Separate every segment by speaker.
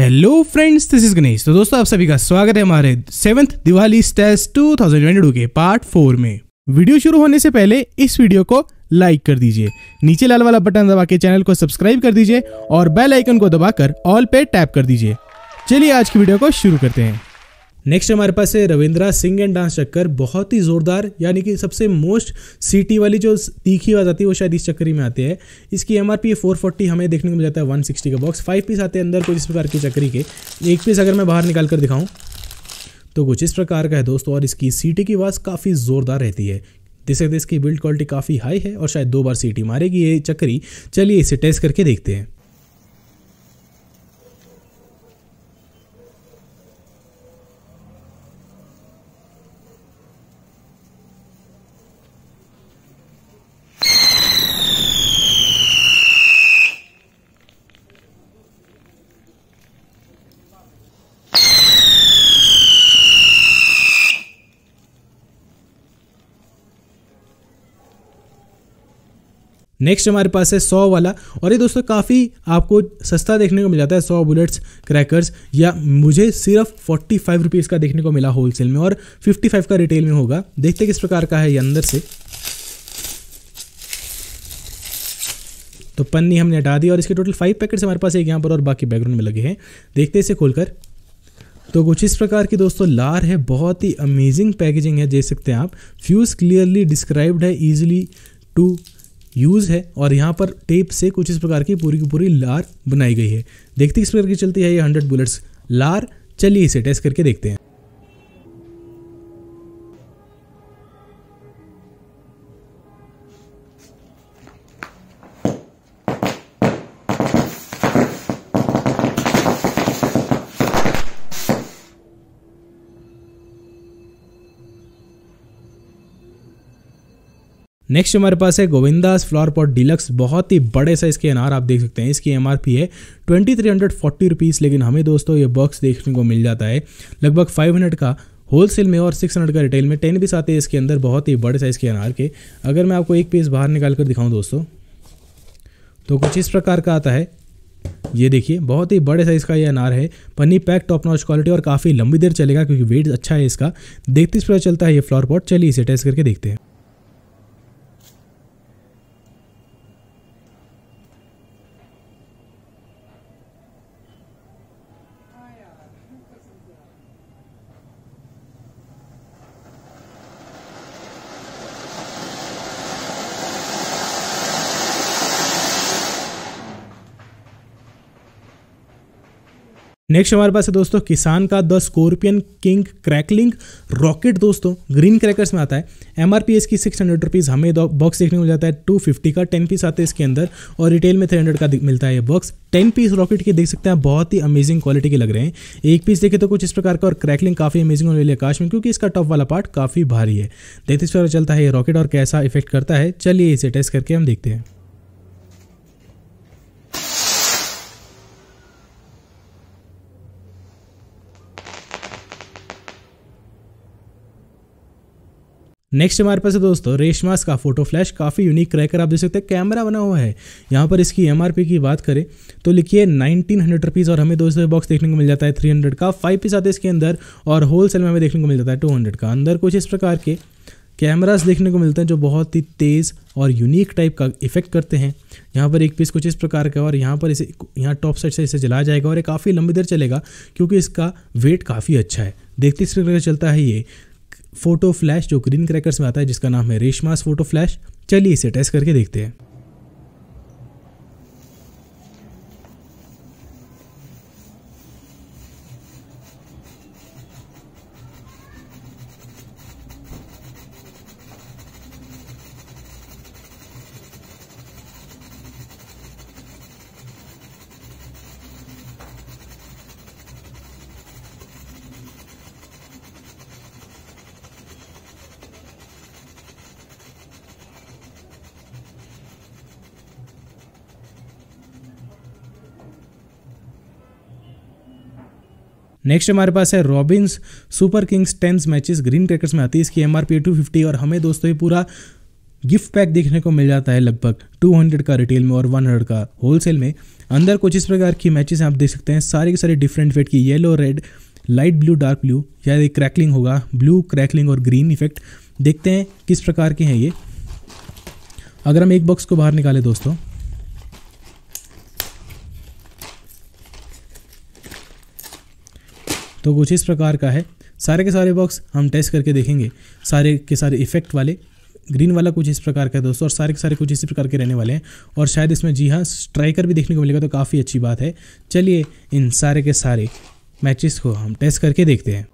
Speaker 1: hello friends this is Ganesh तो दोस्तों आप सभी का स्वागत है हमारे सेवंथ दिवाली स्टेस 2022 के पार्ट फोर में वीडियो शुरू होने से पहले इस वीडियो को लाइक कर दीजिए नीचे लाल वाला बटन दबा के चैनल को सब्सक्राइब कर दीजिए और बेल आइकन को दबाकर ऑल पे टैप कर दीजिए चलिए आज की वीडियो को शुरू करते हैं नेक्स्ट हमारे पास है रविंद्रा सिंह एंड डांस चक्कर बहुत ही ज़ोरदार यानी कि सबसे मोस्ट सीटी वाली जो तीखी आवाज़ आती है वो शायद इस चक्करी में आती है इसकी M R P four forty हमें देखने को मिल जाता है वन सिक्सटी का बॉक्स फाइव पीस आते हैं अंदर कुछ इस प्रकार की चक्करी के एक पीस अगर मैं बाहर निकाल कर दिखाऊँ तो कुछ इस प्रकार का है दोस्तों और इसकी सीटी की आवाज़ काफ़ी ज़ोरदार रहती है सकते इसकी बिल्ड क्वालिटी काफ़ी हाई है और शायद दो बार सीटी मारेगी ये चक्करी चलिए इसे टेस्ट करके देखते हैं नेक्स्ट हमारे पास है सौ वाला और ये दोस्तों काफ़ी आपको सस्ता देखने को मिल जाता है सौ बुलेट्स क्रैकर्स या मुझे सिर्फ फोर्टी फाइव रुपीज़ का देखने को मिला होलसेल में और फिफ्टी फाइव का रिटेल में होगा देखते किस प्रकार का है ये अंदर से तो पन्नी हमने हटा दी और इसके टोटल फाइव पैकेट्स हमारे पास एक यहाँ पर और बाकी बैकग्राउंड में लगे हैं देखते इसे खोलकर तो कुछ इस प्रकार की दोस्तों लार है बहुत ही अमेजिंग पैकेजिंग है देख सकते हैं आप फ्यूज़ क्लियरली डिस्क्राइब्ड है ईजिली टू यूज़ है और यहाँ पर टेप से कुछ इस प्रकार की पूरी की पूरी लार बनाई गई है देखते किस प्रकार की चलती है ये हंड्रेड बुलेट्स लार चलिए इसे टेस्ट करके देखते हैं नेक्स्ट हमारे पास है गोविंदास फ्लावर पॉट डिलक्स बहुत ही बड़े साइज के अनार आप देख सकते हैं इसकी एम है twenty three hundred forty rupees लेकिन हमें दोस्तों ये बॉक्स देखने को मिल जाता है लगभग फाइव हंड्रेड का होलसेल में और 600 का रिटेल में टेन पीस आते हैं इसके अंदर बहुत ही बड़े साइज़ के अनार के अगर मैं आपको एक पीस बाहर निकाल कर दिखाऊँ दोस्तों तो कुछ इस प्रकार का आता है ये देखिए बहुत ही बड़े साइज़ का ये अनार है पन्नी पैक टॉप नॉच क्वालिटी और काफ़ी लंबी देर चलेगा क्योंकि वेट अच्छा है इसका देखते इस पर चलता है ये फ्लावर पॉट चलिए इसे टेस्ट करके देखते हैं नेक्स्ट हमारे पास है दोस्तों किसान का the scorpion king crackling rocket दोस्तों ग्रीन क्रैकर्स में आता है एम आर पी एस की सिक्स हंड्रेड रुपीज़ हमें बॉक्स देखने को मिल जाता है टू फिफ्टी का टेन पीस आते हैं इसके अंदर और रिटेल में थ्री हंड्रेड का मिलता है ये बॉक्स टेन पीस रॉकेट के देख सकते हैं बहुत ही अमेजिंग क्वालिटी के लग रहे हैं एक पीस देखे तो कुछ इस प्रकार का और क्रैकलिंग काफ़ी अमेजिंग होने वाली आकाश में क्योंकि इसका टॉप वाला पार्ट काफ़ी भारी है देखते इस पर चलता है ये रॉकेट और कैसा इफेक्ट करता है चलिए इसे टेस्ट करके हम देखते हैं नेक्स्ट हमारे पास है दोस्तों रेशमास का फोटो फ्लैश काफ़ी यूनिक रहकर आप देख सकते हैं कैमरा बना हुआ है यहाँ पर इसकी एम की बात करें तो लिखिए नाइनटीन हंड्रेड रुपीज़ और हमें दोस्तों बॉक्स देखने को मिल जाता है थ्री हंड्रेड का फाइव पीस आते हैं इसके अंदर और होलसेल में हमें देखने को मिल जाता है टू हंड्रेड का अंदर कुछ इस प्रकार के कैमराज देखने को मिलते हैं जो बहुत ही तेज़ और यूनिक टाइप का इफेक्ट करते हैं यहाँ पर एक पीस कुछ इस प्रकार का और यहाँ पर इसे यहाँ टॉप साइड से इसे जलाया जाएगा और ये काफ़ी लंबी देर चलेगा क्योंकि इसका वेट काफ़ी अच्छा है देखते इस प्रकार चलता है ये फोटो फ्लैश जो ग्रीन क्रैकर्स में आता है जिसका नाम है रेशमास फोटो फ्लैश चलिए इसे टेस्ट करके देखते हैं नेक्स्ट हमारे पास है Robins super kings tens matches green crackers में आती है इसकी एम आर पी और हमें दोस्तों ये पूरा गिफ्ट पैक देखने को मिल जाता है लगभग 200 का रिटेल में और 100 का होलसेल में अंदर कुछ इस प्रकार की मैचेस आप देख सकते हैं सारे के सारे डिफरेंट वेट की yellow red light blue dark blue या एक क्रैकलिंग होगा ब्लू क्रैकलिंग और ग्रीन इफेक्ट देखते हैं किस प्रकार के हैं ये अगर हम एक बॉक्स को बाहर निकालें दोस्तों तो कुछ इस प्रकार का है सारे के सारे बॉक्स हम टेस्ट करके देखेंगे सारे के सारे इफेक्ट वाले ग्रीन वाला कुछ इस प्रकार का है दोस्तों और सारे के सारे कुछ इसी प्रकार के रहने वाले हैं और शायद इसमें जी हाँ स्ट्राइकर भी देखने को मिलेगा तो काफ़ी अच्छी बात है चलिए इन सारे के सारे मैचेस को हम टेस्ट करके देखते हैं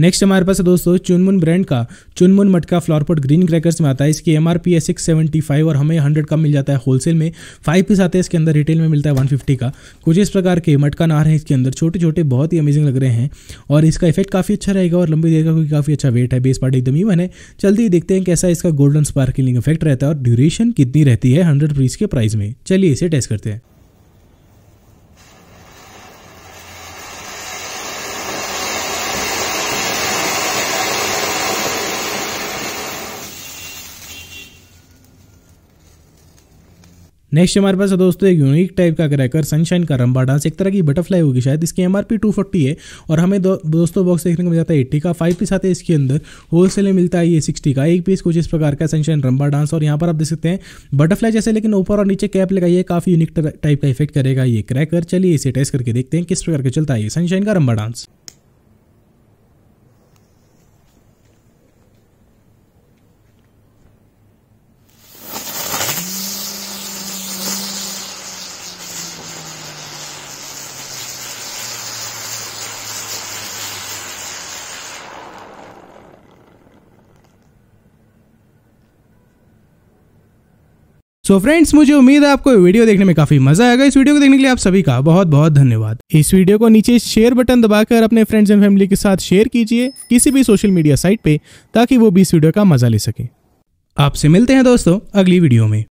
Speaker 1: नेक्स्ट हमारे पास है दोस्तों चुनमुन ब्रांड का चुनमुन मटका फ्लॉरपोट ग्रीन क्रैकर्स में आता है इसकी एमआरपी है सिक्स सेवेंटी फाइव और हमें हंड्रेड का मिल जाता है होलसेल में फाइव पीस आते हैं इसके अंदर रिटेल में मिलता है वन फिफ्टी का कुछ इस प्रकार के मटका नार है इसके अंदर छोटे छोटे बहुत ही अमेजिंग लग रहे हैं और इसका इफेक्ट काफ़ी अच्छा रहेगा और लंबी देर क्योंकि काफ़ी अच्छा वेट है बेस पार्ट एकदम ही है जल्दी ही देखते हैं कैसा इसका गोल्डन स्पार्कलिंग इफेक्ट रहता है और ड्यूरेशन कितनी रहती है हंड्रेड पीस के प्राइस में चलिए इसे टेस्ट करते हैं नेक्स्ट हमारे पास है दोस्तों एक यूनिक टाइप का क्रैकर सनशाइन का रंबा डांस एक तरह की बटरफ्लाई होगी शायद इसकी M R P two forty है और हमें दो, दोस्तों बॉक्स देखने को मिल जाता है एट्टी का फाइव पीस आते हैं इसके अंदर होलसेल में मिलता है ये सिक्सटी का एक पीस कुछ इस प्रकार का सनशाइन रंबा डांस और यहाँ पर आप देख सकते हैं बटरफ्लाई जैसे लेकिन ऊपर और नीचे कैप लगाइए काफ़ी यूनिक टाइप का इफेक्ट करेगा ये क्रैकर चलिए इसे टेस्ट करके देखते हैं किस प्रकार का चलता है ये सनशाइन का rumba dance so so friends मुझे उम्मीद है आपको वीडियो देखने में काफी मजा आएगा इस वीडियो को देखने के लिए आप सभी का बहुत बहुत धन्यवाद इस वीडियो को नीचे शेयर बटन दबाकर अपने फ्रेंड्स एंड फैमिली के साथ शेयर कीजिए किसी भी सोशल मीडिया साइट पे ताकि वो भी इस वीडियो का मजा ले सके आपसे मिलते हैं दोस्तों अगली वीडियो में